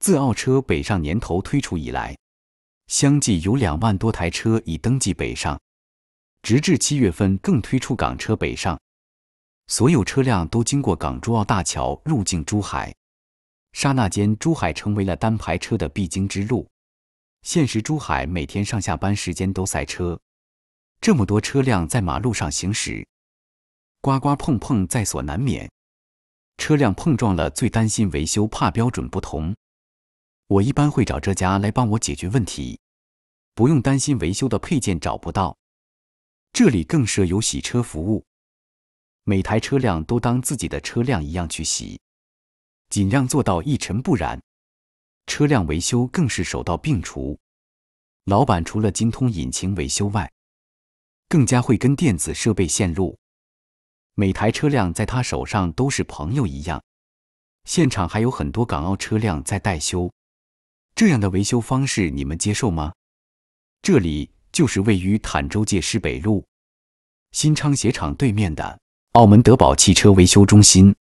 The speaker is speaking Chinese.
自澳车北上年头推出以来，相继有两万多台车已登记北上，直至七月份更推出港车北上，所有车辆都经过港珠澳大桥入境珠海。刹那间，珠海成为了单排车的必经之路。现实，珠海每天上下班时间都塞车，这么多车辆在马路上行驶，刮刮碰碰在所难免。车辆碰撞了，最担心维修，怕标准不同。我一般会找这家来帮我解决问题，不用担心维修的配件找不到。这里更设有洗车服务，每台车辆都当自己的车辆一样去洗，尽量做到一尘不染。车辆维修更是手到病除，老板除了精通引擎维修外，更加会跟电子设备线路。每台车辆在他手上都是朋友一样。现场还有很多港澳车辆在待修。这样的维修方式你们接受吗？这里就是位于坦洲界市北路，新昌鞋厂对面的澳门德宝汽车维修中心。